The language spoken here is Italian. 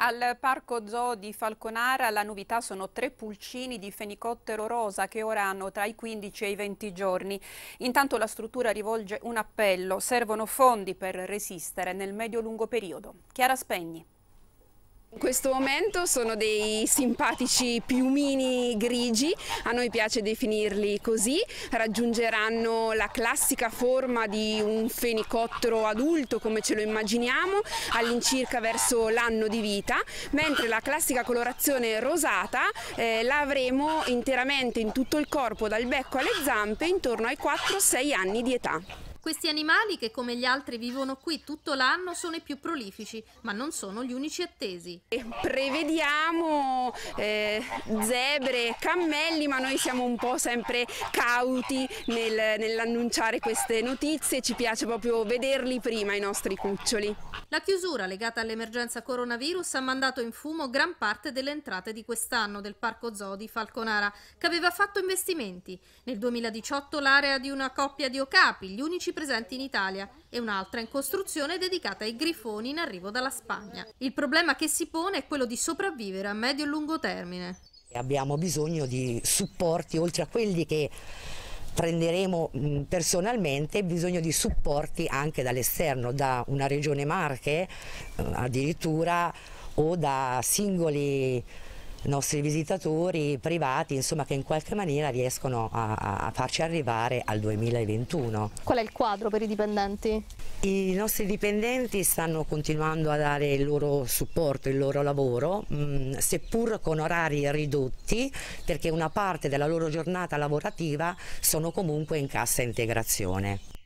Al Parco Zoo di Falconara la novità sono tre pulcini di fenicottero rosa che ora hanno tra i 15 e i 20 giorni. Intanto la struttura rivolge un appello, servono fondi per resistere nel medio-lungo periodo. Chiara Spegni. In questo momento sono dei simpatici piumini grigi, a noi piace definirli così, raggiungeranno la classica forma di un fenicottero adulto come ce lo immaginiamo all'incirca verso l'anno di vita, mentre la classica colorazione rosata eh, la avremo interamente in tutto il corpo dal becco alle zampe intorno ai 4-6 anni di età. Questi animali, che come gli altri vivono qui tutto l'anno, sono i più prolifici, ma non sono gli unici attesi. Eh, prevediamo eh, zebre, cammelli, ma noi siamo un po' sempre cauti nel, nell'annunciare queste notizie, ci piace proprio vederli prima i nostri cuccioli. La chiusura legata all'emergenza coronavirus ha mandato in fumo gran parte delle entrate di quest'anno del Parco Zoo di Falconara, che aveva fatto investimenti. Nel 2018 l'area di una coppia di okapi, gli unici pellicci presenti in Italia e un'altra in costruzione dedicata ai grifoni in arrivo dalla Spagna. Il problema che si pone è quello di sopravvivere a medio e lungo termine. Abbiamo bisogno di supporti oltre a quelli che prenderemo mm, personalmente bisogno di supporti anche dall'esterno, da una regione Marche eh, addirittura o da singoli nostri visitatori privati insomma, che in qualche maniera riescono a, a, farci arrivare al 2021. Qual è il quadro per i dipendenti? I nostri dipendenti stanno continuando a dare il loro supporto, il loro lavoro, mm, seppur con orari ridotti perché una parte della loro giornata lavorativa sono comunque in cassa integrazione.